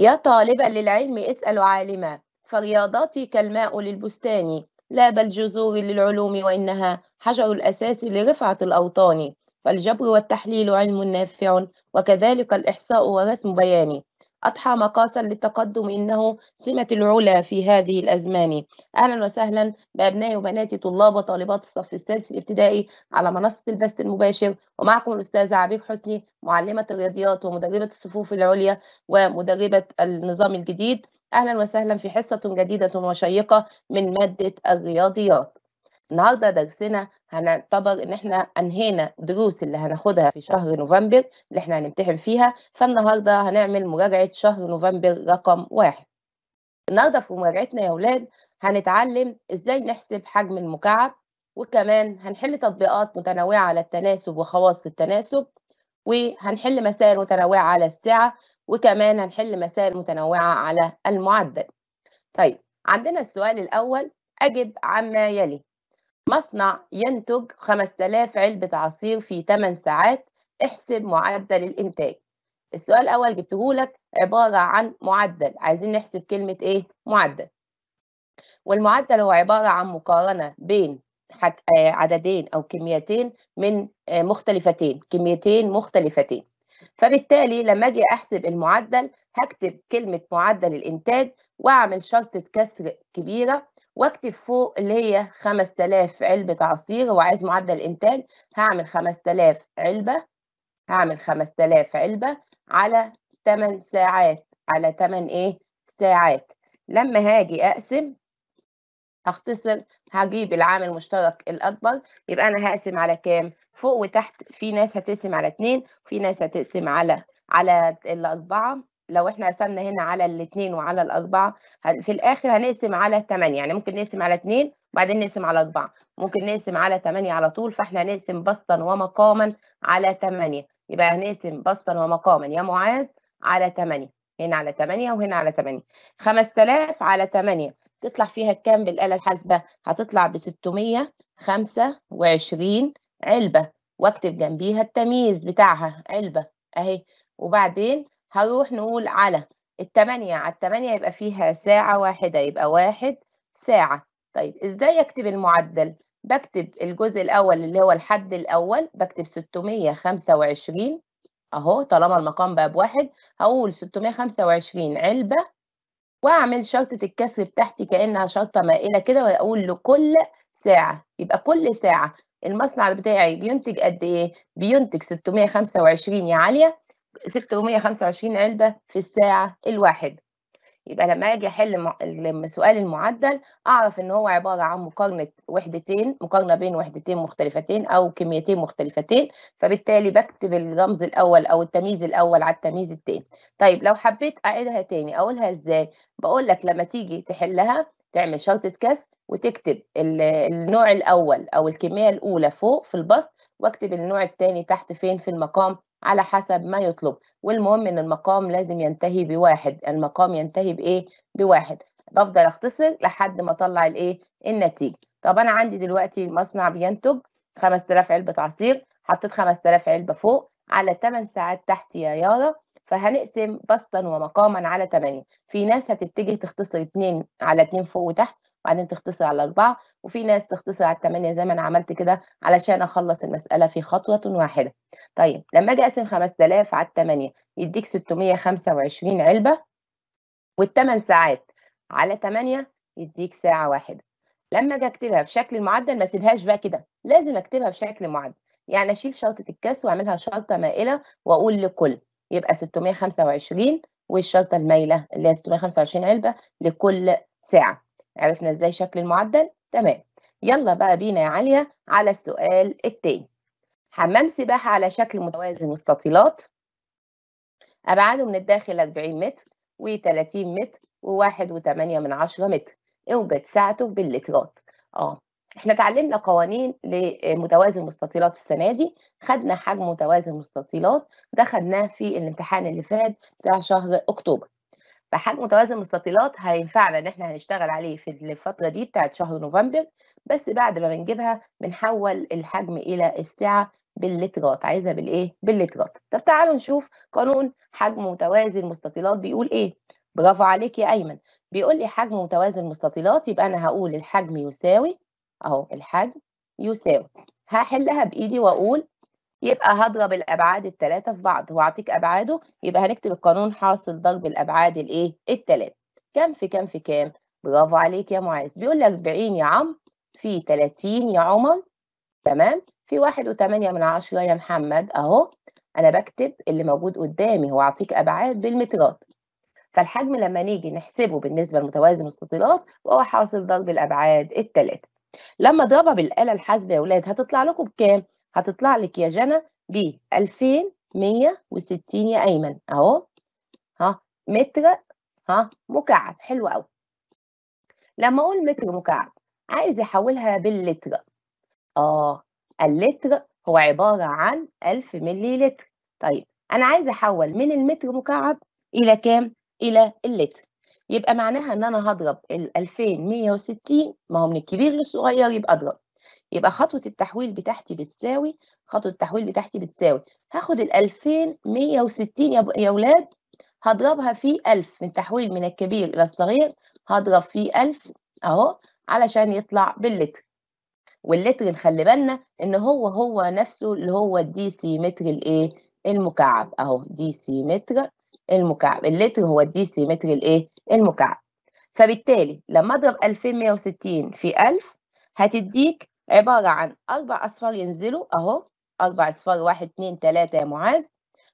يا طالبا للعلم اسأل عالما فرياضاتي كالماء للبستان لا بل جذور للعلوم وإنها حجر الأساس لرفعة الأوطان فالجبر والتحليل علم نافع وكذلك الإحصاء ورسم بياني أضحى مقاسا للتقدم إنه سمة العلا في هذه الأزمان أهلا وسهلا بأبنائي وبناتي طلاب وطالبات الصف السادس الابتدائي على منصة البث المباشر ومعكم الأستاذة عبير حسني معلمة الرياضيات ومدربة الصفوف العليا ومدربة النظام الجديد أهلا وسهلا في حصة جديدة وشيقة من مادة الرياضيات النهارده درسنا هنعتبر ان احنا انهينا دروس اللي هناخدها في شهر نوفمبر اللي احنا هنمتحن فيها فالنهارده هنعمل مراجعه شهر نوفمبر رقم واحد النهارده في مراجعتنا يا اولاد هنتعلم ازاي نحسب حجم المكعب وكمان هنحل تطبيقات متنوعه على التناسب وخواص التناسب وهنحل مسائل متنوعه على السعه وكمان هنحل مسائل متنوعه على المعدل طيب عندنا السؤال الاول اجب عما يلي مصنع ينتج 5000 علبة عصير في 8 ساعات احسب معدل الإنتاج السؤال الأول جبته لك عبارة عن معدل عايزين نحسب كلمة إيه؟ معدل والمعدل هو عبارة عن مقارنة بين آه، عددين أو كميتين من آه، مختلفتين كميتين مختلفتين فبالتالي لما أجي أحسب المعدل هكتب كلمة معدل الإنتاج وأعمل شرطة كسر كبيرة واكتب فوق اللي هي 5000 علبة عصير وعايز معدل إنتاج هعمل 5000 علبة هعمل 5000 علبة على 8 ساعات على 8 إيه ساعات لما هاجي أقسم هختصر هجيب العامل المشترك الأكبر يبقى أنا هقسم على كام فوق وتحت في ناس هتقسم على 2 وفي ناس هتقسم على على الأربعة لو احنا قسمنا هنا على الاثنين وعلى الاربعه في الاخر هنقسم على 8 يعني ممكن نقسم على 2 وبعدين نقسم على 4 ممكن نقسم على 8 على طول فاحنا هنقسم بسطا ومقاما على 8 يبقى هنقسم بسطا ومقاما يا معاذ على 8 هنا على 8 وهنا على 8 5000 على 8 تطلع فيها كام بالآلة الحاسبة هتطلع ب 625 علبة واكتب جنبيها التمييز بتاعها علبة اهي وبعدين هروح نقول على التمانية على التمانية يبقى فيها ساعة واحدة يبقى واحد ساعة طيب ازاي اكتب المعدل؟ بكتب الجزء الأول اللي هو الحد الأول بكتب 625 أهو طالما المقام بقى بواحد هقول 625 علبة وأعمل شرطة الكسر بتاعتي كأنها شرطة مائلة كده وأقول لكل ساعة يبقى كل ساعة المصنع بتاعي بينتج قد إيه؟ بينتج 625 يا عالية 625 علبة في الساعة الواحدة يبقى لما اجي احل لما سؤال المعدل اعرف ان هو عباره عن مقارنه وحدتين مقارنه بين وحدتين مختلفتين او كميتين مختلفتين فبالتالي بكتب الرمز الاول او التمييز الاول على التمييز الثاني طيب لو حبيت اعيدها تاني اقولها ازاي بقول لك لما تيجي تحلها تعمل شرطه كسر وتكتب النوع الاول او الكميه الاولى فوق في البسط واكتب النوع الثاني تحت فين في المقام على حسب ما يطلب والمهم ان المقام لازم ينتهي بواحد المقام ينتهي بايه بواحد بفضل اختصر لحد ما اطلع الايه النتيجه طب انا عندي دلوقتي المصنع بينتج 5000 علبه عصير حطيت 5000 علبه فوق على 8 ساعات تحت يا يارا فهنقسم بسطا ومقاما على 8 في ناس هتتجه تختصر 2 على 2 فوق وتحت وبعدين تختصر على أربعة وفي ناس تختصر على الثمانية زي ما أنا عملت كده علشان أخلص المسألة في خطوة واحدة طيب لما أجي أقسم 5000 على الثمانية يديك 625 علبة والثمان ساعات على ثمانية يديك ساعة واحدة لما أجي أكتبها بشكل معدل ما أسيبهاش بقى كده لازم أكتبها بشكل معدل يعني أشيل شرطة الكاس وأعملها شرطة مائلة وأقول لكل يبقى 625 والشرطة المايلة اللي هي 625 علبة لكل ساعة عرفنا ازاي شكل المعدل تمام يلا بقى بينا يا عالية على السؤال التاني حمام سباحة على شكل متوازي مستطيلات أبعاده من الداخل 40 متر و30 متر و1.8 من 10 متر اوجد سعته باللترات اه احنا اتعلمنا قوانين لمتوازي المستطيلات السنه دي خدنا حجم متوازي المستطيلات ده خدناه في الامتحان اللي فات بتاع شهر اكتوبر فحجم متوازن مستطيلات هينفعنا ان احنا هنشتغل عليه في الفتره دي بتاعت شهر نوفمبر بس بعد ما بنجيبها بنحول الحجم الى السعه باللترات عايزها بالايه باللترات طب تعالوا نشوف قانون حجم متوازن مستطيلات بيقول ايه برافو عليك يا ايمن بيقول لي حجم متوازن مستطيلات يبقى انا هقول الحجم يساوي اهو الحجم يساوي هحلها بايدي واقول يبقى هضرب الابعاد الثلاثه في بعض واعطيك ابعاده يبقى هنكتب القانون حاصل ضرب الابعاد الايه الثلاثه كام في كام في كام برافو عليك يا معاذ بيقول لك 40 يا عم في 30 يا عمر تمام في واحد وثمانية من عشرة يا محمد اهو انا بكتب اللي موجود قدامي اعطيك ابعاد بالمترات فالحجم لما نيجي نحسبه بالنسبه لمتوازي مستطيلات وهو حاصل ضرب الابعاد الثلاثه لما اضربها بالاله الحاسبه يا اولاد هتطلع لكم بكام هتطلع لك يا جنى ب 2160 يا ايمن اهو ها متر ها مكعب حلو قوي لما اقول متر مكعب عايز احولها باللتر اه اللتر هو عباره عن 1000 ملي لتر طيب انا عايز احول من المتر مكعب الى كام الى اللتر يبقى معناها ان انا هضرب ال 2160 ما هو من الكبير للصغير يبقى اضرب يبقى خطوة التحويل بتاعتي بتساوي خطوة التحويل بتاعتي بتساوي هاخد ال 2160 يا, يا ولاد هضربها في 1000 من تحويل من الكبير إلى الصغير هضرب في 1000 أهو علشان يطلع باللتر واللتر نخلي بالنا إن هو هو نفسه اللي هو الدي سي متر الإيه المكعب أهو دي سي متر المكعب اللتر هو الدي سي متر الإيه المكعب فبالتالي لما أضرب 2160 في 1000 هتديك عبارة عن أربع أصفار ينزلوا أهو أربع أصفار واحد اتنين تلاتة يا معاذ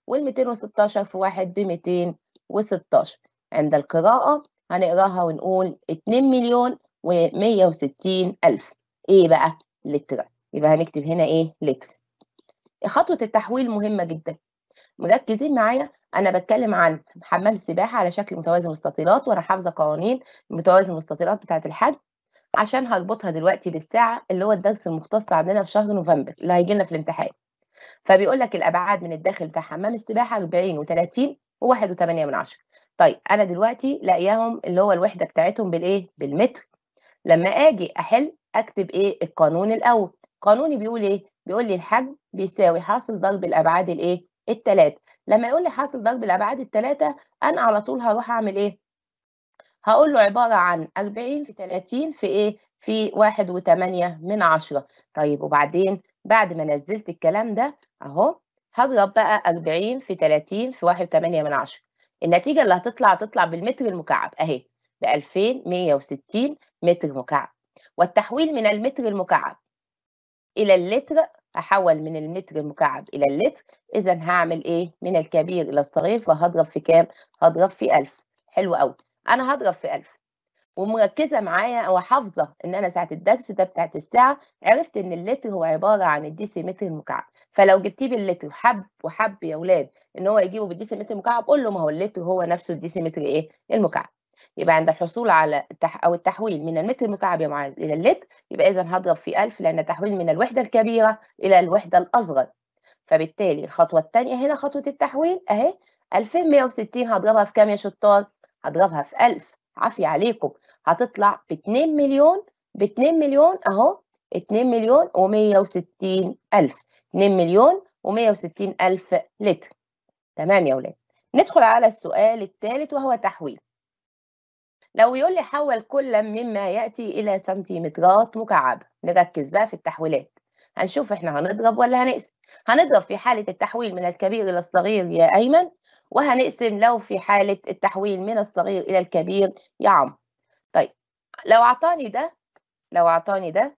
والميتين وستاشر في واحد بميتين وستاشر عند القراءة هنقراها ونقول اتنين مليون ومية وستين ألف إيه بقى؟ لتر يبقى هنكتب هنا إيه؟ لتر خطوة التحويل مهمة جدا مركزين معايا انا بتكلم عن حمام السباحه على شكل متوازي مستطيلات وانا حافظه قوانين متوازي المستطيلات بتاعه الحجم عشان هربطها دلوقتي بالساعة اللي هو الدرس المختص عندنا في شهر نوفمبر اللي هيجي لنا في الامتحان فبيقول لك الأبعاد من الداخل بتاع حمام السباحة 40 و30 و1.8 من عشرة طيب أنا دلوقتي لاقياهم اللي هو الوحدة بتاعتهم بالإيه؟ بالمتر لما أجي أحل أكتب إيه؟ القانون الأول قانوني بيقول إيه؟ بيقول لي الحجم بيساوي حاصل ضرب الأبعاد الإيه؟ التلاتة لما يقول لي حاصل ضرب الأبعاد التلاتة أنا على طول هروح أعمل إيه؟ هقول له عبارة عن 40 في 30 في إيه؟ في 1.8 من 10 طيب وبعدين بعد ما نزلت الكلام ده أهو هضرب بقى 40 في 30 في 1.8 من 10 النتيجة اللي هتطلع تطلع بالمتر المكعب أهي ب 2160 متر مكعب والتحويل من المتر المكعب إلى اللتر أحول من المتر المكعب إلى اللتر إذا هعمل إيه من الكبير إلى الصغير فهضرب في كام؟ هضرب في 1000 حلو قوي انا هضرب في 1000 ومركزه معايا وحافظه ان انا ساعه الدرس ده بتاعت الساعه عرفت ان اللتر هو عباره عن الديسيمتر المكعب فلو جبتيه باللتر حب وحب يا اولاد ان هو يجيبه بالديسيمتر المكعب قول له ما هو اللتر هو نفسه الديسيمتر ايه المكعب يبقى عند الحصول على التح... او التحويل من المتر المكعب يا معاذ الى اللتر يبقى اذا هضرب في 1000 لان تحويل من الوحده الكبيره الى الوحده الاصغر فبالتالي الخطوه الثانيه هنا خطوه التحويل اهي 2160 هضربها في كام يا شطار هضربها في 1000 عافية عليكم هتطلع ب 2 مليون ب 2 مليون أهو 2 مليون و160 ألف 2 مليون و160 ألف لتر تمام يا ولاد ندخل على السؤال الثالث وهو تحويل لو يقول لي حول كل مما يأتي إلى سنتيمترات مكعبة نركز بقى في التحويلات هنشوف احنا هنضرب ولا هنقسم هنضرب في حالة التحويل من الكبير إلى الصغير يا أيمن وهنقسم لو في حالة التحويل من الصغير إلى الكبير يا عمرو طيب لو أعطاني ده لو أعطاني ده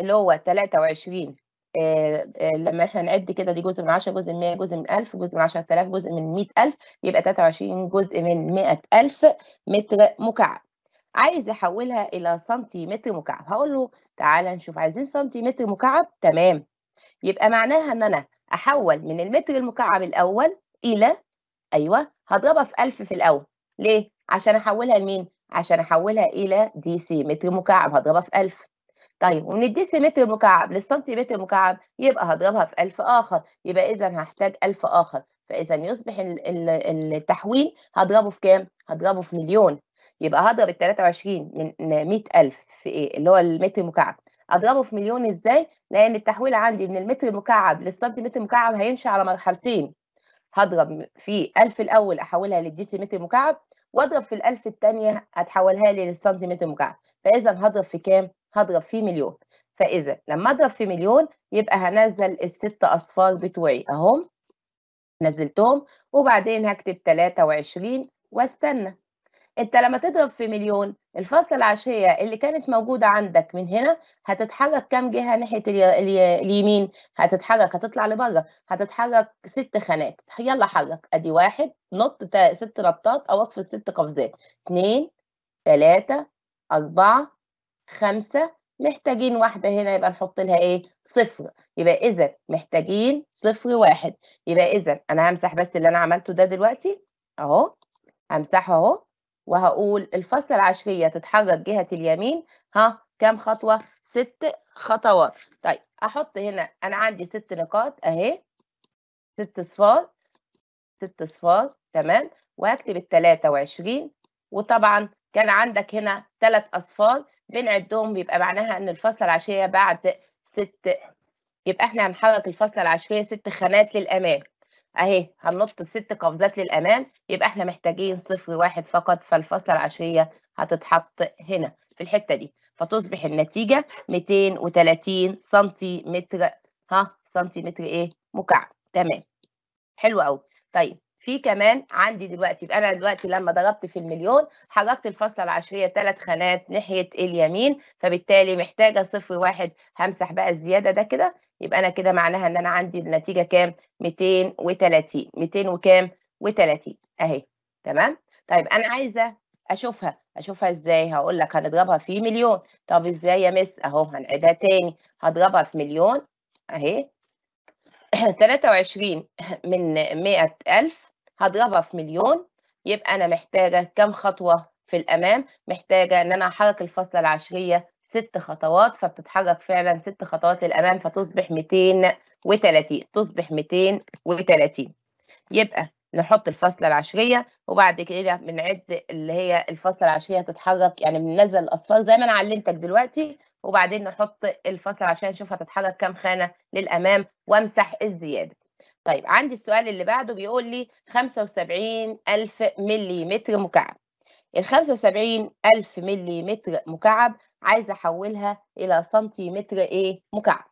اللي هو 23 آه آه لما احنا نعد كده دي جزء من 10 جزء من 100 جزء من 1000 جزء من 10000 جزء من 100000 يبقى 23 جزء من 100000 متر مكعب عايز احولها إلى سنتيمتر مكعب هقول له تعالى نشوف عايزين سنتيمتر مكعب تمام يبقى معناها إن أنا أحول من المتر المكعب الأول إلى أيوه هضربها في 1000 في الأول ليه؟ عشان أحولها لمين؟ عشان أحولها إلى دي سي متر مكعب هضربها في 1000 طيب ومن الدي سي متر مكعب للسنتيمتر مكعب يبقى هضربها في 1000 آخر يبقى إذا هحتاج 1000 آخر فإذا يصبح التحويل هضربه في كام؟ هضربه في مليون يبقى هضرب ال 23 من 100000 في ايه اللي هو المتر مكعب اضربه في مليون ازاي لان التحويل عندي من المتر المكعب للسنتيمتر مكعب هيمشي على مرحلتين هضرب في 1000 الاول احولها للديسيمتر مكعب واضرب في الألف الثانية هتحولها لي للسنتيمتر مكعب فإذا هضرب في كام؟ هضرب في مليون فإذا لما أضرب في مليون يبقى هنزل الست أصفار بتوعي أهم نزلتهم وبعدين هكتب 23 واستنى انت لما تضرب في مليون الفاصلة العشرية اللي كانت موجودة عندك من هنا هتتحرك كام جهة ناحية الي... الي... اليمين هتتحرك هتطلع لبره هتتحرك ست خانات يلا حرك ادي واحد نط ست نطات او اقفز ست قفزات اتنين تلاتة أربعة خمسة محتاجين واحدة هنا يبقى نحط لها ايه صفر يبقى اذا محتاجين صفر واحد يبقى اذا انا همسح بس اللي انا عملته ده دلوقتي اهو همسحه اهو وهقول الفصل العشرية تتحرك جهة اليمين ها كام خطوة؟ ست خطوات طيب أحط هنا أنا عندي ست نقاط أهي ست صفار ست صفار تمام وهكتب التلاتة وعشرين وطبعا كان عندك هنا ثلاث أصفار بنعدهم بيبقى معناها إن الفصل العشرية بعد ست يبقى إحنا هنحرك الفصل العشرية ست خانات للأمام اهي هننط ست قفزات للامام يبقى احنا محتاجين صفر واحد فقط فالفاصله العشريه هتتحط هنا في الحته دي فتصبح النتيجه 230 سنتيمتر ها سنتيمتر ايه مكعب تمام حلو قوي طيب في كمان عندي دلوقتي يبقى انا دلوقتي لما ضربت في المليون حركت الفاصله العشريه ثلاث خانات ناحيه اليمين فبالتالي محتاجه صفر واحد همسح بقى الزياده ده كده يبقى انا كده معناها ان انا عندي النتيجه كام 230 200 وكام و30 اهي تمام طيب انا عايزه اشوفها اشوفها ازاي هقول لك هنضربها في مليون طب ازاي يا مس اهو هنعيدها تاني هضربها في مليون اهي 23 من 100000 هضربها في مليون يبقى أنا محتاجة كام خطوة في الأمام محتاجة إن أنا أحرك الفاصلة العشرية ست خطوات فبتتحرك فعلا ست خطوات للأمام فتصبح 230 تصبح 230 يبقى نحط الفاصلة العشرية وبعد كده بنعد اللي هي الفاصلة العشرية تتحرك يعني بننزل الأصفار زي ما أنا علمتك دلوقتي وبعدين نحط الفاصلة العشرية نشوف هتتحرك كام خانة للأمام وامسح الزيادة طيب عندي السؤال اللي بعده بيقول لي 75 ألف ملي مكعب ال 75 ألف ملي مكعب عايزة أحولها إلى سنتيمتر إيه مكعب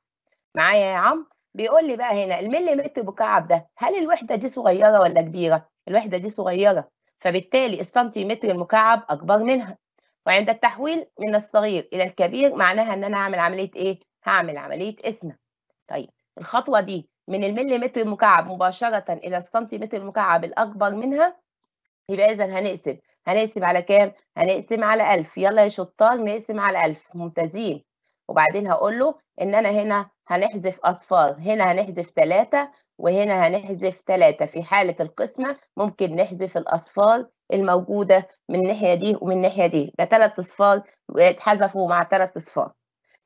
معايا يا عم بيقول لي بقى هنا الملي متر مكعب ده هل الوحدة دي صغيرة ولا كبيرة؟ الوحدة دي صغيرة فبالتالي السنتيمتر المكعب أكبر منها وعند التحويل من الصغير إلى الكبير معناها إن أنا هعمل عملية إيه؟ هعمل عملية قسمة طيب الخطوة دي من المليمتر مكعب مباشرة إلى السنتيمتر المكعب الأكبر منها يبقى إذا هنقسم هنقسم على كام؟ هنقسم على 1000 يلا يا شطار نقسم على 1000 ممتازين وبعدين هقول له إن أنا هنا هنحذف أصفار هنا هنحذف 3 وهنا هنحذف 3 في حالة القسمة ممكن نحذف الأصفار الموجودة من الناحية دي ومن الناحية دي يبقى 3 أصفار اتحذفوا مع 3 أصفار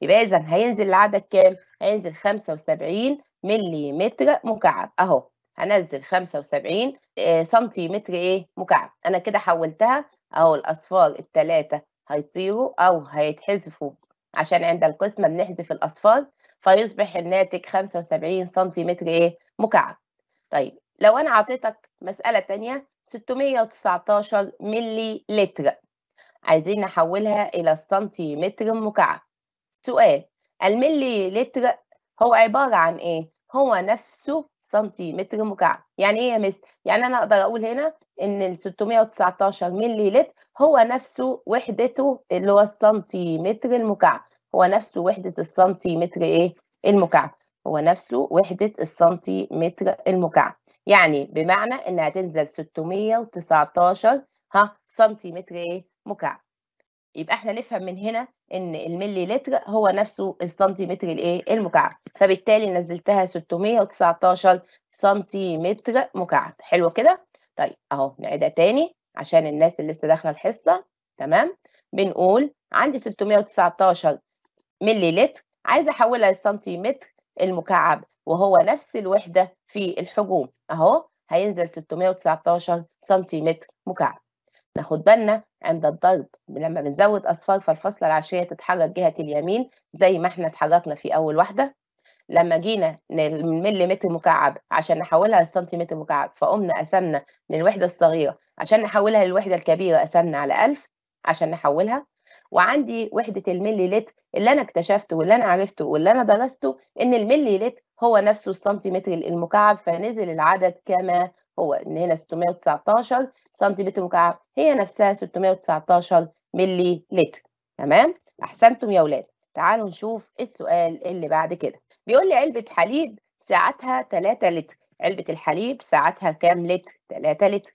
يبقى إذا هينزل العدد كام؟ هينزل 75 متر مكعب اهو هنزل 75 آه، سنتيمتر ايه مكعب انا كده حولتها اهو الاصفار الثلاثه هيطيروا او هيتحذفوا عشان عند القسمه بنحذف الاصفار فيصبح الناتج 75 سنتيمتر ايه مكعب طيب لو انا عطيتك مساله ثانيه 619 ملي لتر عايزين نحولها الى سنتيمتر مكعب سؤال الملي لتر هو عبارة عن إيه؟ هو نفسه سنتيمتر مكعب يعني ايه يا مس يعني انا اقدر اقول هنا ان الـ 619 ملي لتر هو نفسه وحدته اللي هو السنتيمتر المكعب هو نفسه وحده السنتيمتر ايه المكعب هو نفسه وحده السنتيمتر المكعب يعني بمعنى انها تنزل 619 ها سنتيمتر ايه مكعب يبقى احنا نفهم من هنا ان الملي لتر هو نفسه السنتيمتر الايه المكعب فبالتالي نزلتها 619 سنتيمتر مكعب حلوه كده طيب اهو نعيدها تاني عشان الناس اللي لسه داخله الحصه تمام بنقول عندي 619 ملي لتر عايزه احولها للسنتيمتر المكعب وهو نفس الوحده في الحجوم اهو هينزل 619 سنتيمتر مكعب ناخد بالنا عند الضرب لما بنزود أصفار فالفاصلة العشرية تتحرك جهة اليمين زي ما احنا اتحركنا في أول واحدة لما جينا للملي متر مكعب عشان نحولها لسنتيمتر مكعب فقمنا قسمنا من الوحدة الصغيرة عشان نحولها للوحدة الكبيرة قسمنا على 1000 عشان نحولها وعندي وحدة الملي لتر اللي أنا اكتشفته واللي أنا عرفته واللي أنا درسته إن الملي لتر هو نفسه السنتيمتر المكعب فنزل العدد كما هو ان هنا 619 سنتيمتر مكعب هي نفسها 619 ملي لتر تمام احسنتم يا اولاد تعالوا نشوف السؤال اللي بعد كده بيقول لي علبه حليب ساعتها 3 لتر علبه الحليب ساعتها كام لتر 3 لتر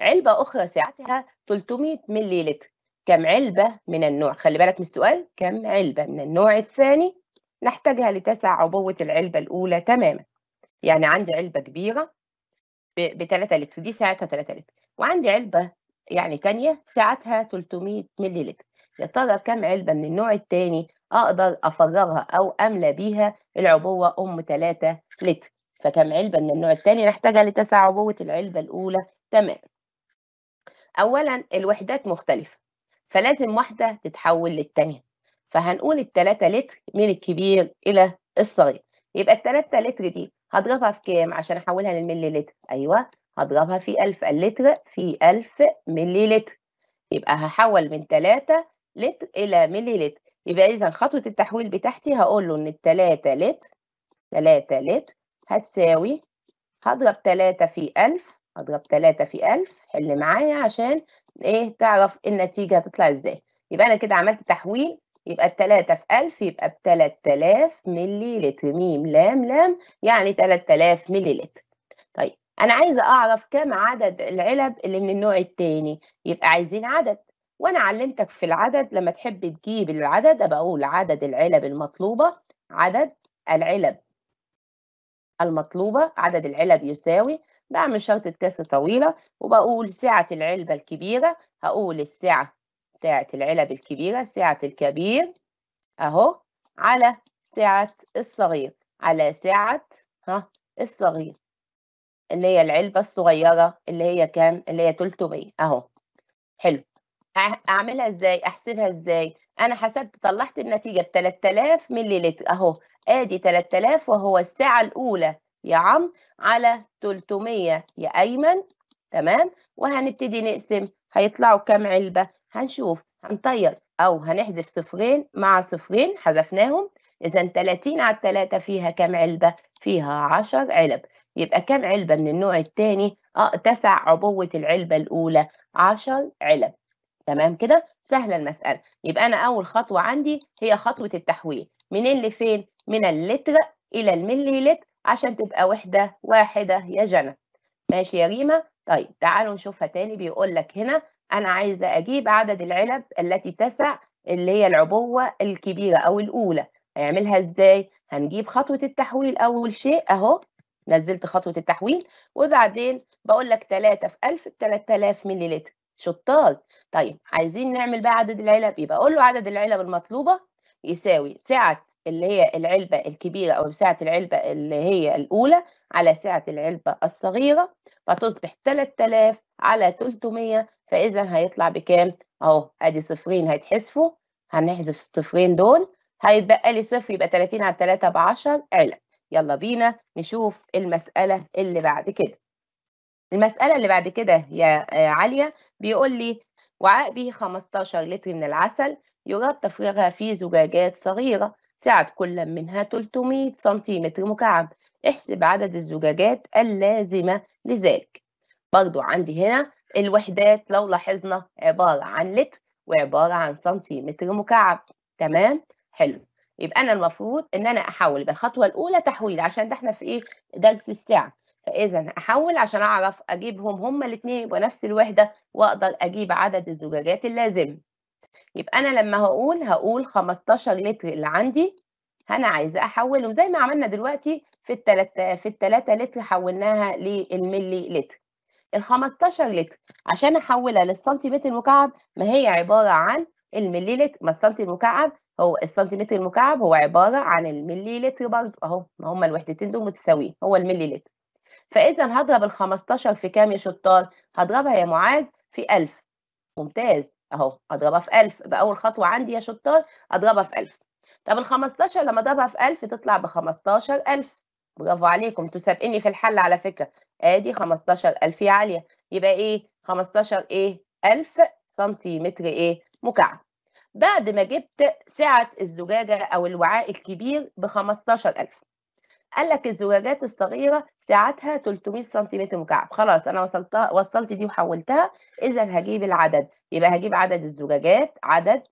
علبه اخرى ساعتها 300 ملي لتر كم علبه من النوع خلي بالك من السؤال كم علبه من النوع الثاني نحتاجها لتسع عبوه العلبه الاولى تماما يعني عندي علبه كبيره ب 3 لتر دي ساعتها 3 لتر وعندي علبه يعني ثانيه ساعتها 300 مللي لتر يا ترى كم علبه من النوع الثاني اقدر افرغها او املى بيها العبوه ام 3 لتر فكم علبه من النوع الثاني نحتاجها لتسع عبوه العلبه الاولى تمام اولا الوحدات مختلفه فلازم واحده تتحول للثانيه فهنقول ال 3 لتر من الكبير الى الصغير يبقى ال 3 لتر دي هضربها في كام عشان احولها للملي لتر ايوه هضربها في 1000 اللتر في 1000 ملي لتر يبقى هحول من 3 لتر الى ملي لتر يبقى اذا خطوه التحويل بتاعتي هقول له ان 3 لتر 3 لتر هتساوي هضرب 3 في 1000 هضرب 3 في 1000 حل معايا عشان ايه تعرف النتيجه هتطلع ازاي يبقى انا كده عملت تحويل يبقى التلاتة في ألف يبقى بتلات تلاف ملي لتر ميم لام لام يعني تلات تلاف ملي لتر طيب أنا عايزة أعرف كم عدد العلب اللي من النوع التاني يبقى عايزين عدد وأنا علمتك في العدد لما تحب تجيب العدد أبقى أقول عدد العلب المطلوبة عدد العلب المطلوبة عدد العلب يساوي بعمل شرطة كاسة طويلة وبقول سعة العلبة الكبيرة هقول السعة بتاعة العلب الكبيرة سعة الكبير أهو على سعة الصغير على سعة ها الصغير اللي هي العلبة الصغيرة اللي هي كام؟ اللي هي 300 أهو حلو أعملها إزاي؟ أحسبها إزاي؟ أنا حسبت طلعت النتيجة ب 3000 ملي لتر أهو آدي 3000 وهو الساعة الأولى يا عم على 300 يا أيمن تمام؟ وهنبتدي نقسم هيطلعوا كام علبة؟ هنشوف هنطير أو هنحذف صفرين مع صفرين حذفناهم إذا 30 على 3 فيها كام علبة؟ فيها 10 علب يبقى كام علبة من النوع الثاني؟ أه تسع عبوة العلبة الأولى 10 علب تمام كده؟ سهلة المسألة يبقى أنا أول خطوة عندي هي خطوة التحويل منين لفين؟ من اللتر إلى الملليلتر عشان تبقى وحدة واحدة يا جنى ماشي يا ريما؟ طيب تعالوا نشوفها تاني بيقول لك هنا أنا عايزة أجيب عدد العلب التي تسع اللي هي العبوة الكبيرة أو الأولى هيعملها إزاي؟ هنجيب خطوة التحويل أول شيء أهو نزلت خطوة التحويل وبعدين بقول لك 3 في 1000 ب 3000 مللي شطار طيب عايزين نعمل بقى عدد العلب يبقى أقول له عدد العلب المطلوبة يساوي سعة اللي هي العلبة الكبيرة أو سعة العلبة اللي هي الأولى على سعة العلبة الصغيرة فتصبح 3000 على 300 فاذا هيطلع بكام اهو ادي صفرين هيتحذفوا هنحذف الصفرين دول هيتبقى لي صفر يبقى 30 على 3 ب 10 علب يلا بينا نشوف المسألة اللي بعد كده المسألة اللي بعد كده يا آه، عالية بيقول لي وعاء به 15 لتر من العسل يراد تفريغها في زجاجات صغيرة سعة كل منها 300 سنتيمتر مكعب احسب عدد الزجاجات اللازمة لذلك برضو عندي هنا الوحدات لو لاحظنا عبارة عن لتر وعبارة عن سنتيمتر مكعب تمام حلو يبقى أنا المفروض إن أنا أحول يبقى الخطوة الأولى تحويل عشان ده إحنا في إيه درس الساعة فإذا أحول عشان أعرف أجيبهم هما الاتنين يبقوا نفس الوحدة وأقدر أجيب عدد الزجاجات اللازم يبقى أنا لما هقول هقول 15 لتر اللي عندي أنا عايزة أحولهم زي ما عملنا دلوقتي في التلاتة في التلاتة لتر حولناها للملي لتر ال 15 لتر عشان احولها للسنتيمتر مكعب ما هي عباره عن المليلتر ما السنتي المكعب هو السنتيمتر المكعب هو عباره عن المليلتر برضه اهو ما هما الوحدتين دول متساويين هو المليلتر فاذا هضرب ال 15 في كام يا شطار؟ هضربها يا معاذ في 1000 ممتاز اهو اضربها في 1000 باول خطوه عندي يا شطار اضربها في 1000 طب ال 15 لما اضربها في 1000 تطلع ب 15000 برافو عليكم انتوا سابقيني في الحل على فكره ادي 15000 يا عاليه يبقى ايه 15 ايه 1000 سنتيمتر ايه مكعب بعد ما جبت سعه الزجاجه او الوعاء الكبير ب 15000 قال لك الزجاجات الصغيره سعتها 300 سنتيمتر مكعب خلاص انا وصلتها وصلت دي وحولتها اذا هجيب العدد يبقى هجيب عدد الزجاجات عدد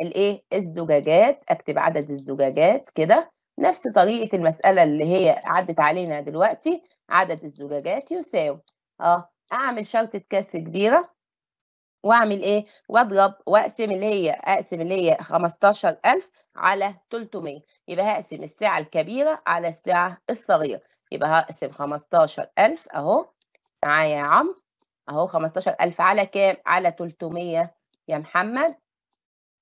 الايه الزجاجات اكتب عدد الزجاجات كده نفس طريقة المسألة اللي هي عدت علينا دلوقتي عدد الزجاجات يساوي اه اعمل شرطة كاس كبيرة واعمل ايه واضرب واقسم اللي هي اقسم اللي هي 15000 على 300 يبقى هقسم الساعة الكبيرة على الساعة الصغيرة يبقى هقسم 15000 اهو معايا يا عم اهو 15000 على كام على 300 يا محمد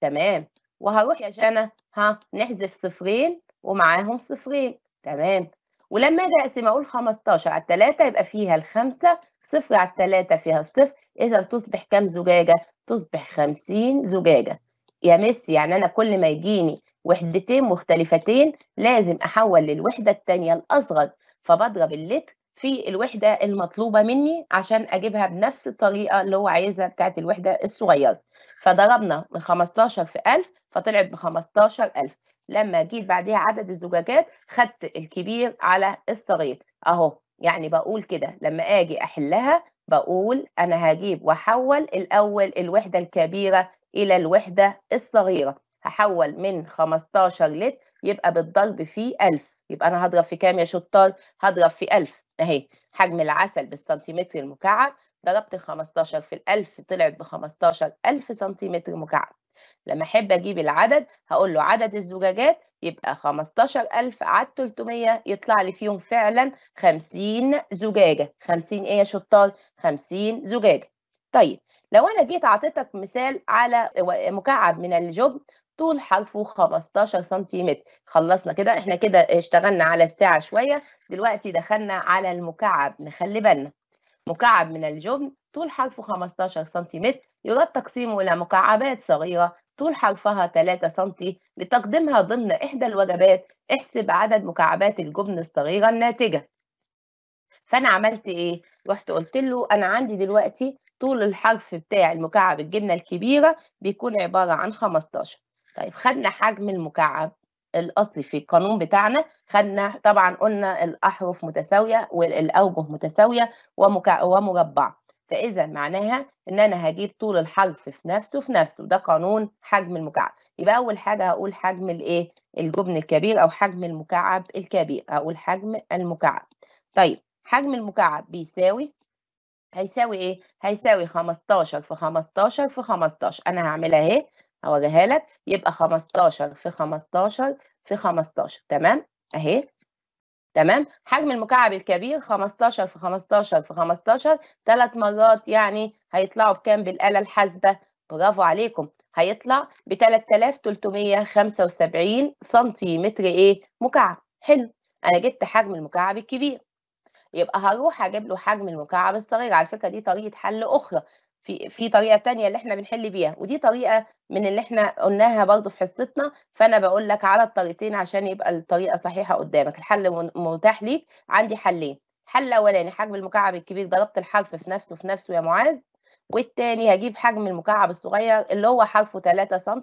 تمام وهروح يا جنى ها نحذف صفرين ومعاهم صفرين تمام ولما اجي اقسم اقول 15 على 3 يبقى فيها الخمسه صفر على 3 فيها الصفر اذا تصبح كام زجاجه؟ تصبح 50 زجاجه يا ميسي يعني انا كل ما يجيني وحدتين مختلفتين لازم احول للوحده الثانيه الاصغر فبضرب اللتر في الوحده المطلوبه مني عشان اجيبها بنفس الطريقه اللي هو عايزها بتاعه الوحده الصغيره فضربنا من 15 في 1000 فطلعت ب 15000 لما جيت بعدها عدد الزجاجات خدت الكبير على الصغير اهو يعني بقول كده لما اجي احلها بقول انا هجيب واحول الاول الوحده الكبيره الى الوحده الصغيره هحول من 15 لتر يبقى بالضرب في 1000 يبقى انا هضرب في كام يا شطار هضرب في 1000 اهي حجم العسل بالسنتيمتر المكعب ضربت ال 15 في ال 1000 طلعت ب 15000 سنتيمتر مكعب لما احب اجيب العدد هقول له عدد الزجاجات يبقى 15000 على 300 يطلع لي فيهم فعلا 50 زجاجه 50 ايه يا شطار 50 زجاجه طيب لو انا جيت اعطيتك مثال على مكعب من الجبن طول حرفه 15 سنتيمتر خلصنا كده احنا كده اشتغلنا على الساعة شوية دلوقتي دخلنا على المكعب نخلي بالنا مكعب من الجبن طول حرفه 15 سنتيمتر يراد تقسيمه إلى مكعبات صغيرة طول حرفها 3 سنتي لتقديمها ضمن إحدى الوجبات احسب عدد مكعبات الجبن الصغيرة الناتجة فأنا عملت إيه؟ رحت قلت له أنا عندي دلوقتي طول الحرف بتاع المكعب الجبنة الكبيرة بيكون عبارة عن 15 طيب خدنا حجم المكعب الاصلي في القانون بتاعنا خدنا طبعا قلنا الاحرف متساويه والاوجه متساويه ومكع... ومربعه فاذا معناها ان انا هجيب طول الحرف في نفسه في نفسه ده قانون حجم المكعب يبقى اول حاجه هقول حجم الايه الجبن الكبير او حجم المكعب الكبير هقول حجم المكعب طيب حجم المكعب بيساوي هيساوي ايه هيساوي 15 في 15 في 15 انا هعملها اهي هوريها لك يبقى 15 في 15 في 15 تمام اهي تمام حجم المكعب الكبير 15 في 15 في 15 ثلاث مرات يعني هيطلعوا بكام بالآلة الحاسبة برافو عليكم هيطلع ب 3375 سنتيمتر ايه مكعب حلو انا جبت حجم المكعب الكبير يبقى هروح اجيب له حجم المكعب الصغير على فكره دي طريقه حل اخرى في في طريقه تانية اللي احنا بنحل بيها ودي طريقه من اللي احنا قلناها برضو في حصتنا فانا بقول لك على الطريقتين عشان يبقى الطريقه صحيحه قدامك الحل متاح ليك عندي حلين حل الاولاني حجم المكعب الكبير ضربت الحرف في نفسه في نفسه يا معاذ والتاني هجيب حجم المكعب الصغير اللي هو حرفه 3 سم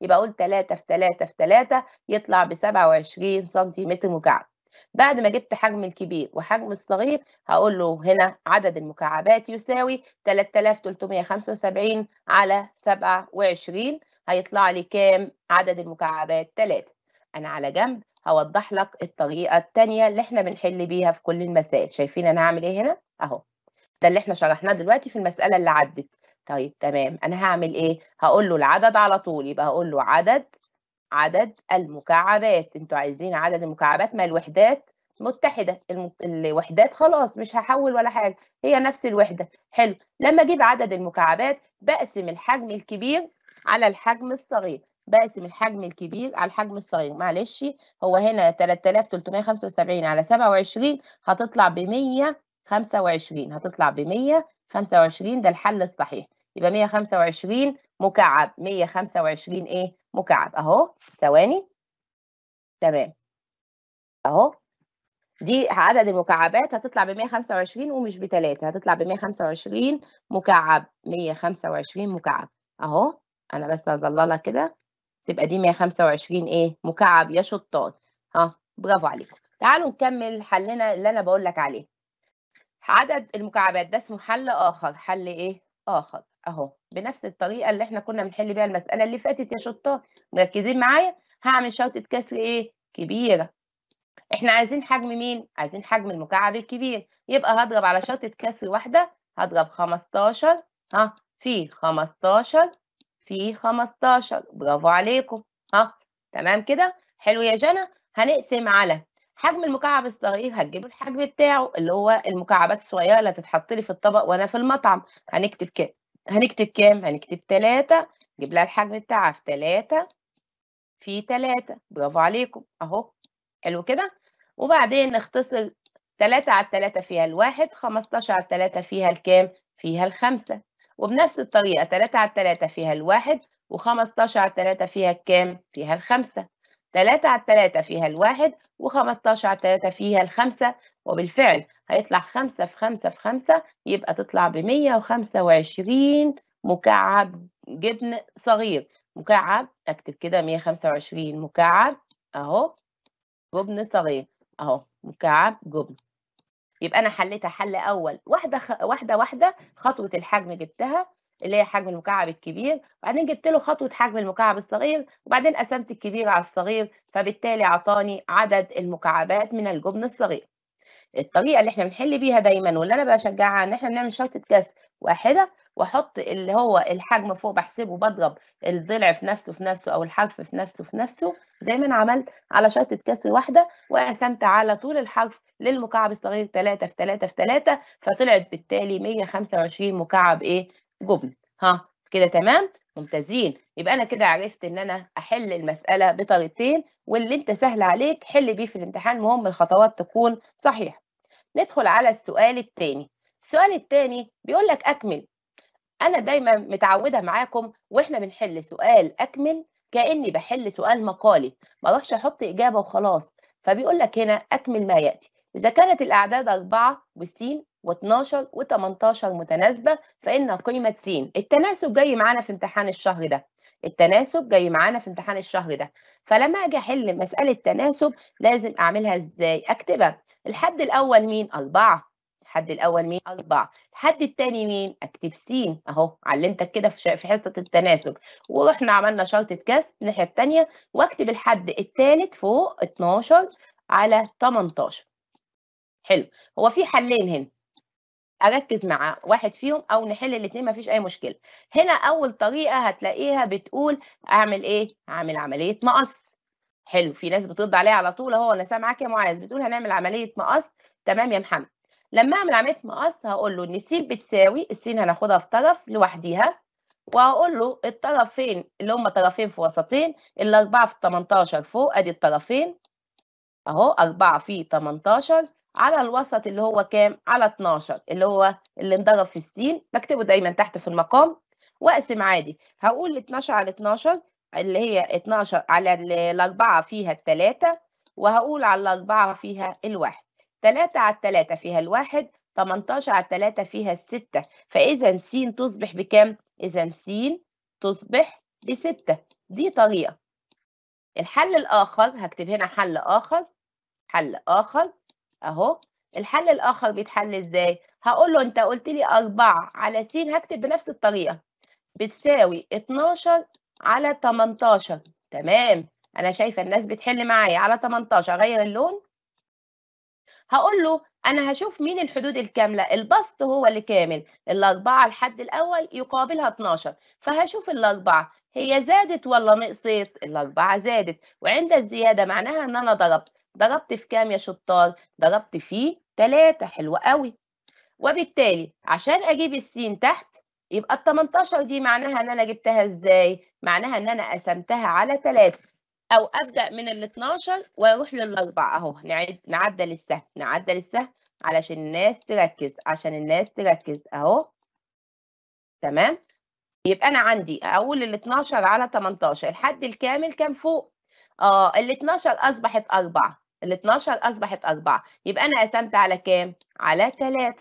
يبقى اقول 3 في 3 في 3 يطلع ب 27 سم مكعب بعد ما جبت حجم الكبير وحجم الصغير هقول له هنا عدد المكعبات يساوي 3375 على 27 هيطلع لي كام عدد المكعبات 3 انا على جنب هوضح لك الطريقه الثانيه اللي احنا بنحل بيها في كل المسائل شايفين انا هعمل ايه هنا اهو ده اللي احنا شرحناه دلوقتي في المساله اللي عدت طيب تمام انا هعمل ايه هقول له العدد على طول يبقى هقول له عدد عدد المكعبات انتوا عايزين عدد المكعبات ما الوحدات متحده الوحدات خلاص مش هحول ولا حاجه هي نفس الوحده حلو لما اجيب عدد المكعبات بقسم الحجم الكبير على الحجم الصغير بقسم الحجم الكبير على الحجم الصغير معلش هو هنا 3375 على 27 هتطلع ب 125 هتطلع ب 125 ده الحل الصحيح يبقى 125 مكعب 125 ايه مكعب اهو ثواني تمام اهو دي عدد المكعبات هتطلع ب 125 ومش بتلاتة هتطلع ب 125 مكعب 125 مكعب اهو انا بس هظللها كده تبقى دي 125 ايه مكعب يا شطار ها برافو عليكم تعالوا نكمل حلنا اللي انا بقول لك عليه عدد المكعبات ده اسمه حل اخر حل ايه اخر أهو بنفس الطريقة اللي إحنا كنا بنحل بيها المسألة اللي فاتت يا شطار مركزين معايا هعمل شرطة كسر إيه؟ كبيرة إحنا عايزين حجم مين؟ عايزين حجم المكعب الكبير يبقى هضرب على شرطة كسر واحدة هضرب 15 ها في 15 في 15 برافو عليكم ها تمام كده؟ حلو يا جنى هنقسم على حجم المكعب الصغير هتجيبوا الحجم بتاعه اللي هو المكعبات الصغيره اللي هتتحط لي في الطبق وانا في المطعم هنكتب كده هنكتب كام؟ هنكتب تلاتة نجيب لها الحجم بتاعها في تلاتة في تلاتة برافو عليكم أهو حلو كده وبعدين نختصر تلاتة على تلاتة فيها الواحد خمستاشر على تلاتة فيها الكام؟ فيها الخمسة وبنفس الطريقة تلاتة على تلاتة فيها الواحد وخمستاشر على تلاتة فيها الكام؟ فيها الخمسة 3 على 3 فيها الواحد و15 على 3 فيها الخمسة وبالفعل هيطلع 5 في 5 في 5 يبقى تطلع ب 125 مكعب جبن صغير مكعب اكتب كده 125 مكعب اهو جبن صغير اهو مكعب جبن يبقى انا حليتها حل اول واحده خ... واحده واحده خطوه الحجم جبتها اللي هي حجم المكعب الكبير وبعدين جبت له خطوه حجم المكعب الصغير وبعدين قسمت الكبير على الصغير فبالتالي اعطاني عدد المكعبات من الجبن الصغير الطريقه اللي احنا بنحل بيها دايما واللي انا بشجعها ان احنا بنعمل شرطه كسر واحده واحط اللي هو الحجم فوق بحسبه بضرب الضلع في نفسه في نفسه او الحرف في نفسه في نفسه زي ما انا عملت على شرطه كسر واحده وقسمت على طول الحرف للمكعب الصغير 3 في 3 في 3 فطلعت بالتالي 125 مكعب ايه جبن ها كده تمام ممتازين يبقى انا كده عرفت ان انا احل المساله بطريقتين واللي انت سهل عليك حل بيه في الامتحان مهم الخطوات تكون صحيحه ندخل على السؤال الثاني السؤال الثاني بيقول لك اكمل انا دايما متعوده معاكم واحنا بنحل سؤال اكمل كاني بحل سؤال مقالي ما اروحش احط اجابه وخلاص فبيقول لك هنا اكمل ما ياتي اذا كانت الاعداد اربعه والسين و12 و18 متناسبة فإن قيمة س التناسب جاي معانا في امتحان الشهر ده التناسب جاي معانا في امتحان الشهر ده فلما أجي أحل مسألة تناسب لازم أعملها إزاي أكتبها الحد الأول مين أربعة الحد الأول مين أربعة الحد الثاني مين أكتب س أهو علمتك كده في حصة التناسب ورحنا عملنا شرطة كسر الناحية الثانية وأكتب الحد الثالث فوق 12 على 18 حلو هو في حلين هنا اركز مع واحد فيهم او نحل الاثنين مفيش اي مشكله هنا اول طريقه هتلاقيها بتقول اعمل ايه اعمل عمليه مقص حلو في ناس بترد عليها على طول اهو انا سامعاك يا معاذ بتقول هنعمل عمليه مقص تمام يا محمد لما اعمل عمليه مقص هقول له ان س بتساوي السين هناخدها في طرف لوحديها وهقول له الطرفين اللي هم طرفين في وسطين الاربعه في 18 فوق ادي الطرفين اهو 4 في 18 على الوسط اللي هو كام على 12 اللي هو اللي انضرب في السين بكتبه دايما تحت في المقام واقسم عادي هقول 12 على 12 اللي هي 12 على الأربعة فيها الثلاثه وهقول على الأربعة فيها الواحد تلاتة على التلاتة فيها الواحد 18 على 3 فيها الستة فإذا س تصبح بكام؟ إذا س تصبح بستة دي طريقة الحل الآخر هكتب هنا حل آخر حل آخر اهو الحل الاخر بيتحل ازاي هقول له انت قلت لي 4 على س هكتب بنفس الطريقه بتساوي 12 على 18 تمام انا شايفه الناس بتحل معايا على 18 غير اللون هقول له انا هشوف مين الحدود الكامله البسط هو اللي كامل الاربعه الحد الاول يقابلها 12 فهشوف الاربعه هي زادت ولا نقصت الاربعه زادت وعند الزياده معناها ان انا ضربت ضربت في كام يا شطار ضربت في 3 حلوة قوي وبالتالي عشان اجيب السين تحت يبقى ال 18 دي معناها ان انا جبتها ازاي معناها ان انا قسمتها على 3 او ابدا من ال 12 واروح للأربعة اهو نعد نعدل السهم نعدل السهم علشان الناس تركز عشان الناس تركز اهو تمام يبقى انا عندي أقول ال 12 على 18 الحد الكامل كان فوق آه، ال 12 اصبحت 4 ال 12 اصبحت 4 يبقى انا قسمت على كام على 3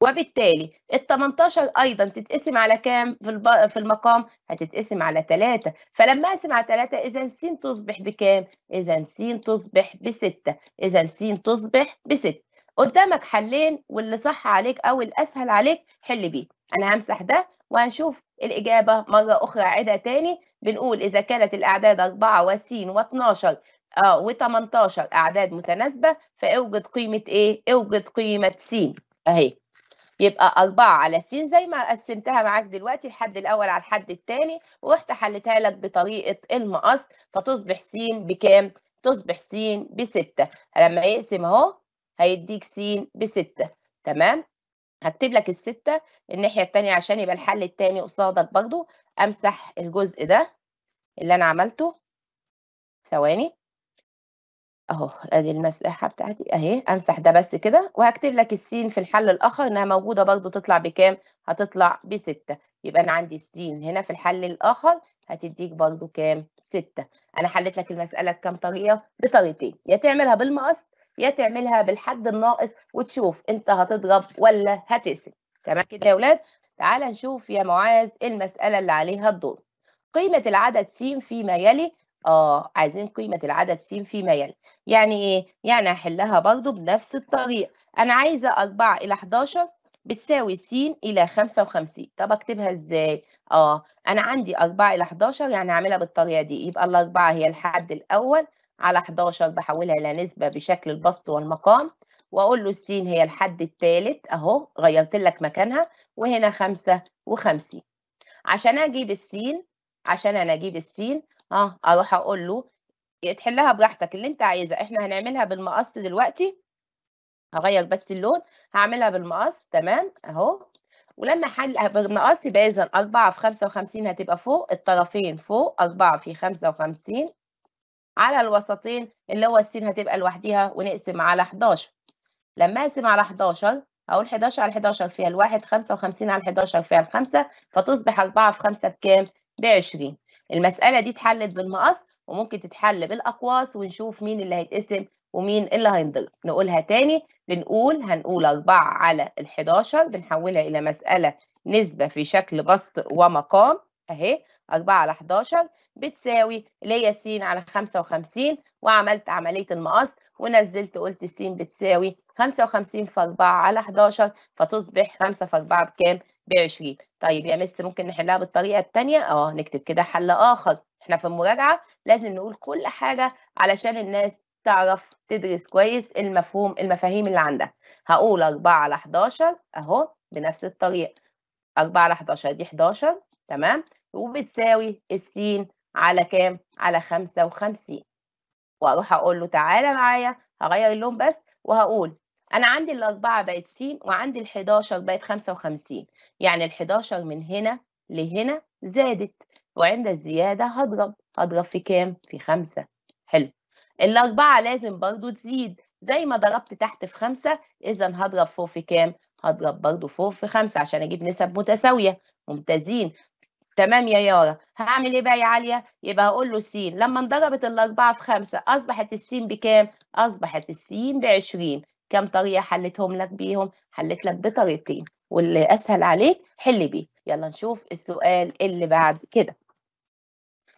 وبالتالي ال 18 ايضا تتقسم على كام في في المقام هتتقسم على 3 فلما اقسم على 3 اذا س تصبح بكام اذا س تصبح ب 6 اذا س تصبح ب 6 قدامك حلين واللي صح عليك او الاسهل عليك حل بيه انا همسح ده وهنشوف الاجابه مره اخرى عدها تاني بنقول إذا كانت الأعداد 4 س و12 اه و18 أعداد متناسبة فأوجد قيمة إيه؟ أوجد قيمة س أهي يبقى 4 على س زي ما قسمتها معاك دلوقتي الحد الأول على الحد الثاني ورحت حلتها لك بطريقة المقص فتصبح س بكام؟ تصبح س بستة لما يقسم أهو هيديك س بستة تمام؟ هكتب لك الستة الناحية التانية عشان يبقى الحل التاني قصادك برضو امسح الجزء ده اللي انا عملته ثواني اهو ادي المساحه بتاعتي اهي امسح ده بس كده وهكتب لك السين في الحل الاخر انها موجوده برضو تطلع بكام هتطلع بستة يبقى انا عندي السين هنا في الحل الاخر هتديك برضو كام ستة انا حليت لك المساله بكام طريقه بطريقتين يا تعملها بالمقص يا تعملها بالحد الناقص وتشوف انت هتضرب ولا هتقسم تمام كده يا اولاد تعال نشوف يا معاذ إيه المسألة اللي عليها الدور قيمة العدد س فيما يلي اه عايزين قيمة العدد س فيما يلي يعني ايه؟ يعني هحلها برضو بنفس الطريقة أنا عايزة 4 إلى 11 بتساوي س إلى 55 طب أكتبها إزاي؟ اه أنا عندي 4 إلى 11 يعني أعملها بالطريقة دي يبقى الأربعة هي الحد الأول على 11 بحولها إلى نسبة بشكل البسط والمقام واقول له السين هي الحد الثالث اهو غيرت لك مكانها وهنا 55 عشان اجيب السين عشان انا اجيب السين اه اروح اقول له تحلها براحتك اللي انت عايزه احنا هنعملها بالمقص دلوقتي هغير بس اللون هعملها بالمقص تمام اهو ولما حل بالمقص يبقى اذا 4 في 55 هتبقى فوق الطرفين فوق 4 في 55 على الوسطين اللي هو السين هتبقى لوحديها ونقسم على 11 لما اقسم على 11 هقول 11 على 11 فيها الواحد 55 على 11 فيها الخمسة فتصبح 4 في 5 بكام؟ ب 20 المسألة دي اتحلت بالمقص وممكن تتحل بالأقواس ونشوف مين اللي هيتقسم ومين اللي هينضرب نقولها تاني بنقول هنقول 4 على ال 11 بنحولها إلى مسألة نسبة في شكل بسط ومقام أهي 4 على 11 بتساوي ليا س على 55 وعملت عملية المقص ونزلت قلت س بتساوي 55 في 4 على 11 فتصبح 5 في 4 بكام؟ ب 20 طيب يا مس ممكن نحلها بالطريقة الثانية أه نكتب كده حل آخر احنا في المراجعة لازم نقول كل حاجة علشان الناس تعرف تدرس كويس المفهوم المفاهيم اللي عندها هقول 4 على 11 أهو بنفس الطريقة 4 على 11 دي 11 تمام وبتساوي السين على كام؟ على 55 واروح اقول له تعالى معايا هغير اللون بس وهقول انا عندي الاربعه بقت س وعندي ال11 بقت 55 يعني ال11 من هنا لهنا زادت وعند الزياده هضرب هضرب في كام؟ في 5 حلو الاربعه لازم برضو تزيد زي ما ضربت تحت في 5 اذا هضرب فوق في كام؟ هضرب برضو فوق في 5 عشان اجيب نسب متساويه ممتازين تمام يا يارا هعمل ايه بقى يا عاليه يبقى هقول له س لما انضربت الاربعه في خمسه اصبحت السين بكام اصبحت السين ب 20 كم طريقه حلتهم لك بيهم حلت لك بطريقتين واللي اسهل عليك حل بيه يلا نشوف السؤال اللي بعد كده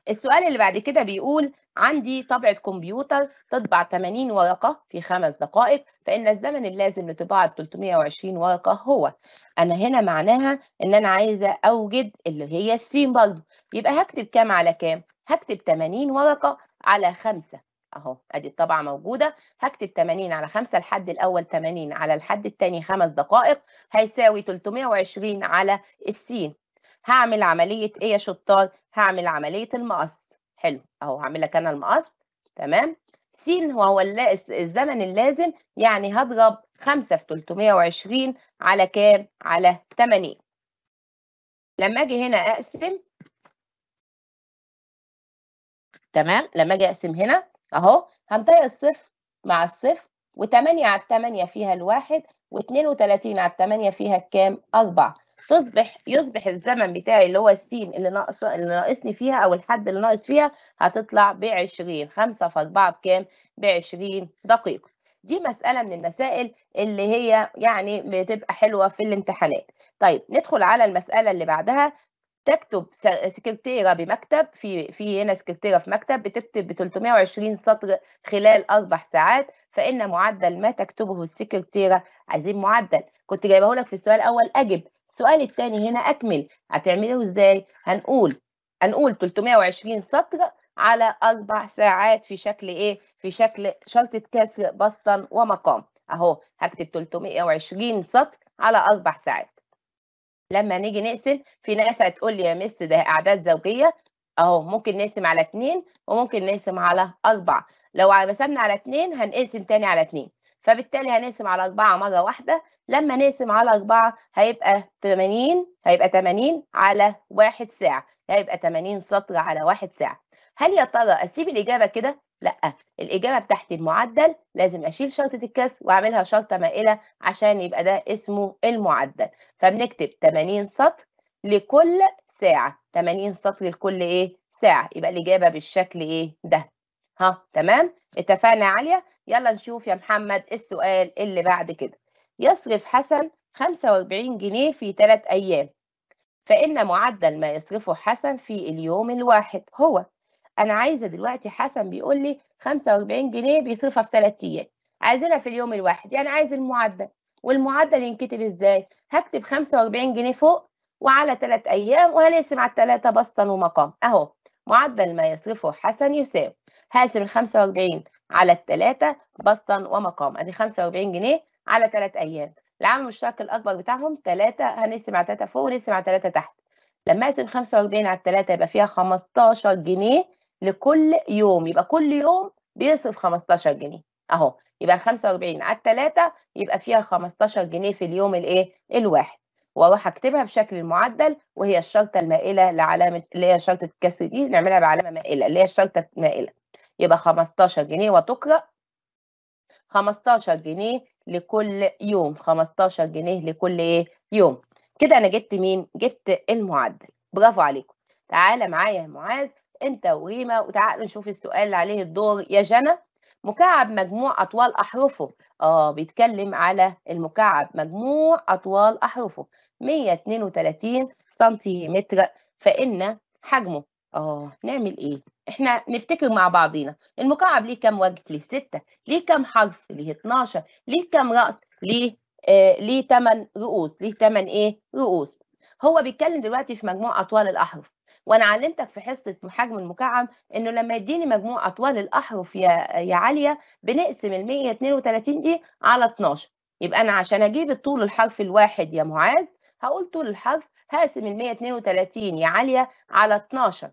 السؤال اللي بعد كده بيقول عندي طبعة كمبيوتر تطبع 80 ورقة في خمس دقائق فإن الزمن اللازم لطباعة 320 ورقة هو أنا هنا معناها إن أنا عايزة أوجد اللي هي السين برضو يبقى هكتب كام على كام؟ هكتب 80 ورقة على خمسة اهو ادي الطبعه موجوده هكتب 80 على خمسة الحد الاول 80 على الحد الثاني خمس دقائق هيساوي 320 على السين هعمل عمليه ايه يا شطار هعمل عمليه المقص حلو اهو هعمل لك انا المقص تمام س هو الزمن اللازم يعني هضرب 5 في 320 على كام؟ على 80 لما اجي هنا اقسم تمام لما اجي اقسم هنا اهو هنطيق الصفر مع الصفر و8 على 8 فيها الواحد و32 على 8 فيها الكام؟ 4 تصبح يصبح الزمن بتاعي اللي هو السين اللي ناقص اللي ناقصني فيها او الحد اللي ناقص فيها هتطلع ب 20 5 في 4 بكام؟ ب 20 دقيقة دي مسألة من المسائل اللي هي يعني بتبقى حلوة في الامتحانات طيب ندخل على المسألة اللي بعدها تكتب سكرتيرة بمكتب في في هنا سكرتيرة في مكتب بتكتب ب 320 سطر خلال أربع ساعات فإن معدل ما تكتبه السكرتيرة عايزين معدل كنت جايبه لك في السؤال الأول أجب السؤال الثاني هنا أكمل هتعمله إيه إزاي؟ هنقول هنقول 320 سطر على أربع ساعات في شكل إيه؟ في شكل شرطة كسر بسطا ومقام أهو هكتب 320 سطر على أربع ساعات لما نيجي نقسم في ناس هتقول لي يا مس ده أعداد زوجية أهو ممكن نقسم على 2 وممكن نقسم على 4 لو قسمنا على 2 هنقسم تاني على 2 فبالتالي هنقسم على 4 مرة واحدة لما نقسم على 4 هيبقى 80 هيبقى 80 على 1 ساعة هيبقى 80 سطر على 1 ساعة هل يا ترى أسيب الإجابة كده؟ لا الإجابة بتاعتي المعدل لازم أشيل شرطة الكسر وأعملها شرطة مائلة عشان يبقى ده اسمه المعدل فبنكتب 80 سطر لكل ساعة 80 سطر لكل إيه؟ ساعة يبقى الإجابة بالشكل إيه؟ ده ها تمام اتفقنا يا عاليه يلا نشوف يا محمد السؤال اللي بعد كده يصرف حسن 45 جنيه في 3 ايام فان معدل ما يصرفه حسن في اليوم الواحد هو انا عايزه دلوقتي حسن بيقول لي 45 جنيه بيصرفها في 3 ايام عايزينها في اليوم الواحد يعني عايز المعدل والمعدل ينكتب ازاي هكتب 45 جنيه فوق وعلى 3 ايام وهنقسم على الثلاثه بسطا ومقام اهو معدل ما يصرفه حسن يساوي هاسم ال 45 على الثلاثة بسطا ومقام ادي 45 جنيه على ثلاث ايام العامل المشترك الاكبر بتاعهم ثلاثة هنقسم على ثلاثة فوق ونقسم على ثلاثة تحت لما اقسم 45 على الثلاثة يبقى فيها 15 جنيه لكل يوم يبقى كل يوم بيصرف 15 جنيه اهو يبقى 45 على الثلاثة يبقى فيها 15 جنيه في اليوم الايه الواحد واروح اكتبها بشكل المعدل وهي الشرطه المائله لعلامه اللي هي شرطه الكسر دي نعملها بعلامه مائله اللي هي الشرطه المائله يبقى 15 جنيه وتقرا 15 جنيه لكل يوم 15 جنيه لكل ايه يوم كده انا جبت مين جبت المعدل برافو عليكم تعالى معايا يا معاذ انت وريما وتعالوا نشوف السؤال اللي عليه الدور يا جنى مكعب مجموع أطوال أحرفه آه بيتكلم على المكعب مجموع أطوال أحرفه 132 سنتيمتر فإن حجمه آه نعمل إيه؟ إحنا نفتكر مع بعضينا المكعب ليه كام وجه؟ ليه 6 ليه كام حرف؟ ليه 12 ليه كام رأس؟ ليه آه ليه 8 رؤوس ليه 8 إيه؟ رؤوس هو بيتكلم دلوقتي في مجموع أطوال الأحرف وانا علمتك في حصه حجم المكعب انه لما يديني مجموع اطوال الاحرف يا يا عاليه بنقسم ال 132 دي على 12 يبقى انا عشان اجيب الطول الحرف الواحد يا معاذ هقول طول الحرف هقسم ال 132 يا عاليه على 12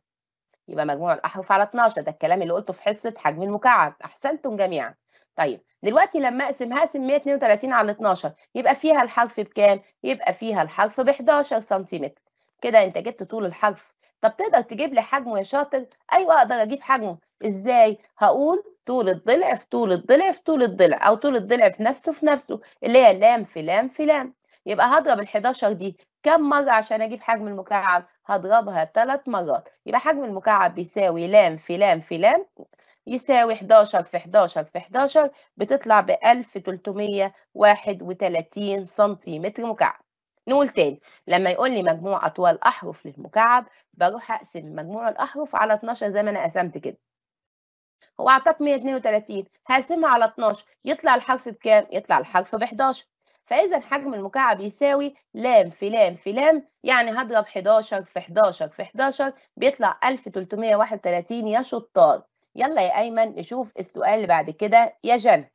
يبقى مجموع الاحرف على 12 ده الكلام اللي قلته في حصه حجم المكعب احسنتم جميعا طيب دلوقتي لما اقسم هقسم 132 على 12 يبقى فيها الحرف بكام يبقى فيها الحرف ب 11 سنتيمتر كده انت جبت طول الحرف طب تقدر تجيب لي حجمه يا شاطر ايوه اقدر اجيب حجمه ازاي هقول طول الضلع في طول الضلع في طول الضلع او طول الضلع في نفسه في نفسه اللي هي لام في لام في لام يبقى هضرب ال 11 دي كم مره عشان اجيب حجم المكعب هضربها ثلاث مرات يبقى حجم المكعب بيساوي لام في لام في لام يساوي 11 في 11 في 11 بتطلع ب 1331 سنتيمتر مكعب نقول تاني لما يقول لي مجموع أطوال أحرف للمكعب بروح أقسم مجموع الأحرف على 12 زي ما أنا قسمت كده هو أعطاك 132 هقسمها على 12 يطلع الحرف بكام؟ يطلع الحرف ب 11 فإذا حجم المكعب يساوي لام في لام في لام يعني هضرب 11 في 11 في 11 بيطلع 1331 يا شطار يلا يا أيمن نشوف السؤال اللي بعد كده يا جنى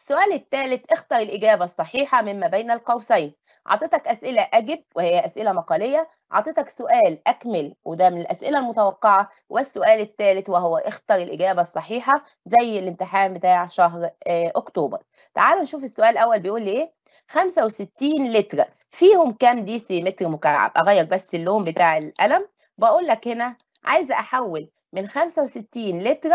السؤال الثالث اختر الإجابة الصحيحة مما بين القوسين عطيتك اسئله اجب وهي اسئله مقاليه عطيتك سؤال اكمل وده من الاسئله المتوقعه والسؤال الثالث وهو اختر الاجابه الصحيحه زي الامتحان بتاع شهر آه، اكتوبر تعالوا نشوف السؤال الاول بيقول لي ايه 65 لتر فيهم كام دي سي متر مكعب اغير بس اللون بتاع القلم بقول لك هنا عايزه احول من 65 لتر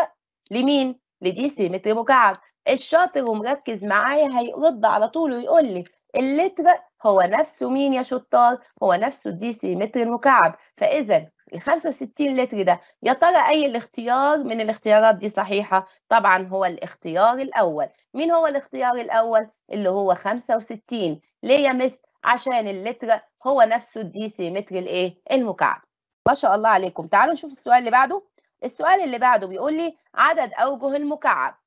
لمين لدي سي متر مكعب الشاطر ومركز معايا هيرد على طول ويقول لي اللتر هو نفسه مين يا شطار هو نفسه الدي سي متر مكعب فاذا ال 65 لتر ده يا ترى اي الاختيار من الاختيارات دي صحيحه طبعا هو الاختيار الاول مين هو الاختيار الاول اللي هو 65 ليه يا مس عشان اللتر هو نفسه الدي سي متر الايه المكعب ما شاء الله عليكم تعالوا نشوف السؤال اللي بعده السؤال اللي بعده بيقول لي عدد اوجه المكعب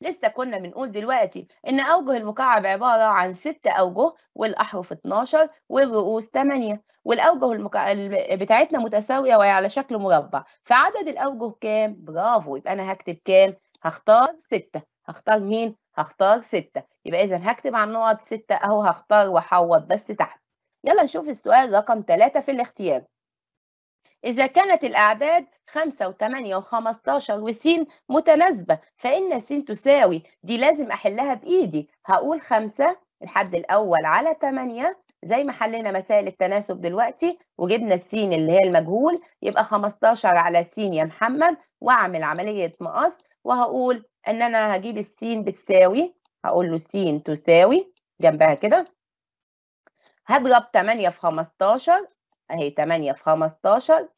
لسه كنا بنقول دلوقتي إن أوجه المكعب عبارة عن ست أوجه والأحرف 12 والرؤوس 8 والأوجه المكع... بتاعتنا متساوية وهي على شكل مربع فعدد الأوجه كام؟ برافو يبقى أنا هكتب كام؟ هختار ستة هختار مين؟ هختار ستة يبقى إذا هكتب على النقط ستة أهو هختار وأحوط بس تحت يلا نشوف السؤال رقم ثلاثة في الاختيار إذا كانت الأعداد 5 و8 و15 وسين متناسبة فإن السين تساوي دي لازم أحلها بإيدي هقول 5 الحد الأول على 8 زي ما حلينا مسائل التناسب دلوقتي وجبنا السين اللي هي المجهول يبقى 15 على س يا محمد واعمل عملية مقص وهقول ان انا هجيب السين بتساوي هقول له س تساوي جنبها كده هضرب 8 في 15 اهي 8 في 15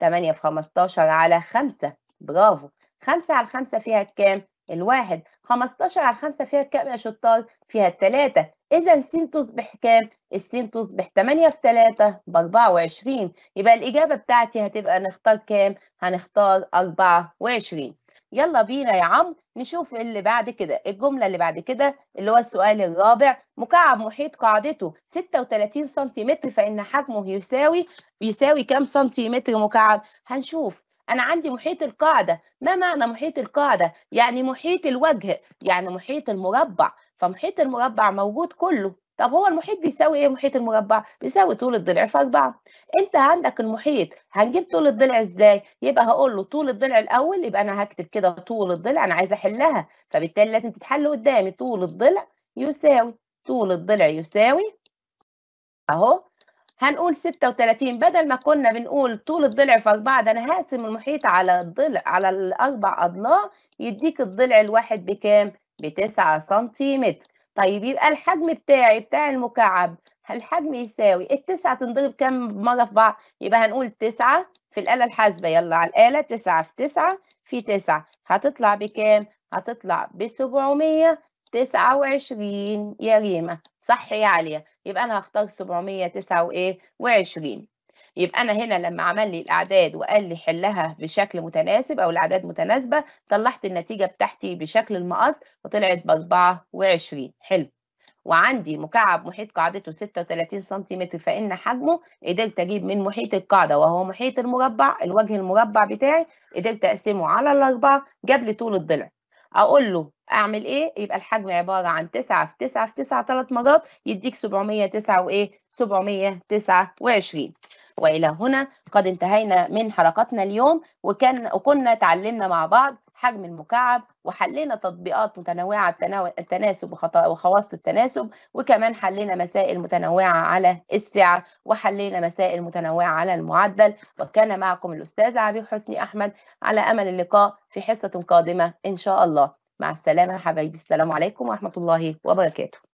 8 في 15 على 5 برافو 5 على 5 فيها كام؟ الواحد 15 على 5 فيها كام يا شطار؟ فيها 3 إذا س تصبح كام؟ السين تصبح 8 في 3 ب 24 يبقى الإجابة بتاعتي هتبقى نختار كام؟ هنختار 24 يلا بينا يا عم نشوف اللي بعد كده الجملة اللي بعد كده اللي هو السؤال الرابع مكعب محيط قاعدته 36 سنتيمتر فإن حجمه يساوي يساوي كام سنتيمتر مكعب هنشوف أنا عندي محيط القاعدة ما معنى محيط القاعدة؟ يعني محيط الوجه يعني محيط المربع فمحيط المربع موجود كله طب هو المحيط بيساوي ايه محيط المربع؟ بيساوي طول الضلع في 4 انت عندك المحيط هنجيب طول الضلع ازاي؟ يبقى هقول له طول الضلع الاول يبقى انا هكتب كده طول الضلع انا عايزه احلها فبالتالي لازم تتحل قدامي طول الضلع يساوي طول الضلع يساوي اهو هنقول 36 بدل ما كنا بنقول طول الضلع في 4 ده انا هقسم المحيط على الضلع على الاربع اضلاع يديك الضلع الواحد بكام؟ ب 9 سنتيمتر طيب يبقى الحجم بتاعي بتاع المكعب الحجم يساوي التسعة تنضرب كام مرة في بعض يبقى هنقول تسعة في الآلة الحاسبة يلا على الآلة تسعة في تسعة في تسعة هتطلع بكام؟ هتطلع بسبعمية تسعة وعشرين يا ريما صح يا عالية يبقى أنا هختار سبعمية تسعة وإيه؟ وعشرين يبقى انا هنا لما عمل لي الاعداد وقال لي حلها بشكل متناسب او الاعداد متناسبه طلعت النتيجه بتاعتي بشكل المقص وطلعت ب 24 حلو وعندي مكعب محيط قاعدته 36 سم فإن حجمه قدرت أجيب من محيط القاعدة وهو محيط المربع الوجه المربع بتاعي قدرت أقسمه على الأربعة جاب لي طول الضلع أقول له أعمل إيه؟ يبقى الحجم عبارة عن 9 في 9 في 9 ثلاث مرات يديك 709 وإيه؟ 729 والى هنا قد انتهينا من حلقتنا اليوم وكان وكنا تعلمنا مع بعض حجم المكعب وحلينا تطبيقات متنوعه التناسب وخواص التناسب وكمان حلينا مسائل متنوعه على السعر وحلينا مسائل متنوعه على المعدل وكان معكم الاستاذ عبيد حسني احمد على امل اللقاء في حصه قادمه ان شاء الله مع السلامه حبايبي السلام عليكم ورحمه الله وبركاته